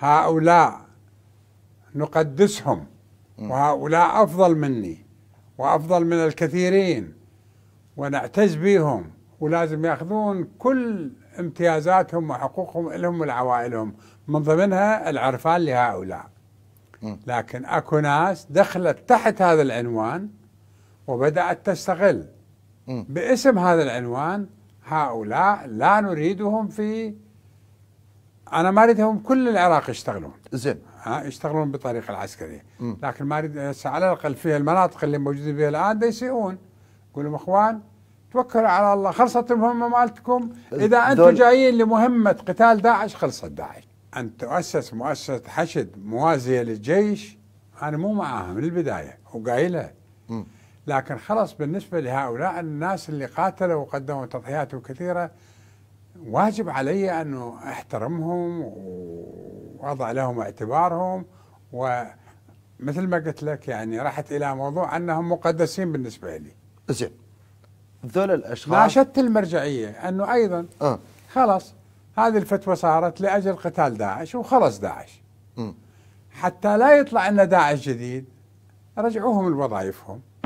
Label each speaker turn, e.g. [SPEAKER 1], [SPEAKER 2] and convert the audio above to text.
[SPEAKER 1] هؤلاء نقدسهم وهؤلاء أفضل مني وأفضل من الكثيرين ونعتز بهم ولازم ياخذون كل امتيازاتهم وحقوقهم لهم ولعوائلهم من ضمنها العرفان لهؤلاء لكن اكو ناس دخلت تحت هذا العنوان وبدات تستغل باسم هذا العنوان هؤلاء لا نريدهم في انا ما اريدهم كل العراق يشتغلون زين ها يشتغلون بالطريقه العسكريه لكن ما اريد على الاقل في المناطق اللي موجودين فيها الان يسيئون يقول لهم اخوان توكلوا على الله خلصت المهمه مالتكم اذا انتم جايين لمهمه قتال داعش خلصت داعش ان تؤسس مؤسسه حشد موازيه للجيش انا مو معاها من البدايه وقايلها لكن خلص بالنسبه لهؤلاء الناس اللي قاتلوا وقدموا تضحيات كثيره واجب علي أن أحترمهم وأضع لهم اعتبارهم ومثل ما قلت لك يعني راحت إلى موضوع أنهم مقدسين بالنسبة لي زين ذول الأشخاص ناشدت المرجعية أنه أيضا آه. خلاص هذه الفتوى صارت لأجل قتال داعش وخلص داعش م. حتى لا يطلع أن داعش جديد رجعوهم لوظائفهم